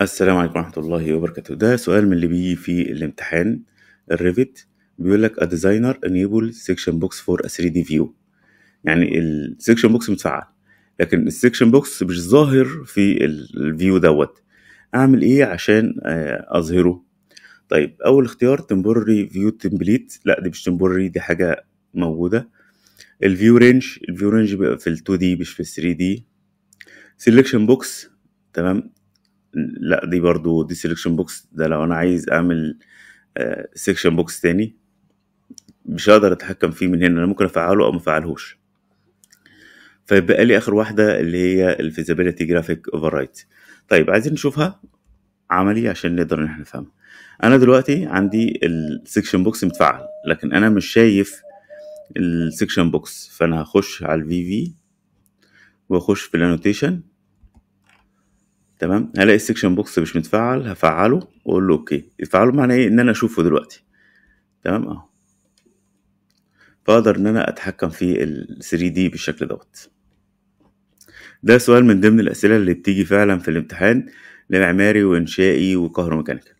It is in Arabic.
السلام عليكم ورحمة الله وبركاته ده سؤال من اللي بيجي في الامتحان الريفت بيقول لك a designer enable section box for a 3D view يعني السكشن بوكس متفعل لكن السكشن بوكس مش ظاهر في الفيو دوت اعمل ايه عشان آه، اظهره طيب اول اختيار temporary view template لا دي مش temporary دي حاجة موجودة الفيو رينج الفيو رينج بيبقى في ال 2D مش في ال 3D selection box تمام لا دي برضو دي سيلكشن بوكس ده لو انا عايز اعمل سيكشن آه، بوكس تاني مش هقدر اتحكم فيه من هنا انا ممكن افعله او مفعلهوش فيبقى لي اخر واحده اللي هي الفيزابيليتي جرافيك اوفررايت طيب عايزين نشوفها عملي عشان نقدر ان احنا نفهمها انا دلوقتي عندي السيكشن بوكس متفعل لكن انا مش شايف السيكشن بوكس فانا هخش على الفي في واخش في الانوتيشن تمام هلاقي السكشن بوكس مش متفعل هفعله واقول له اوكي يفعله معنى ايه ان انا اشوفه دلوقتي تمام اهو فاقدر ان انا اتحكم في ال 3 دي بالشكل دوت ده سؤال من ضمن الاسئله اللي بتيجي فعلا في الامتحان لمعماري وانشائي وكهروميكانيكا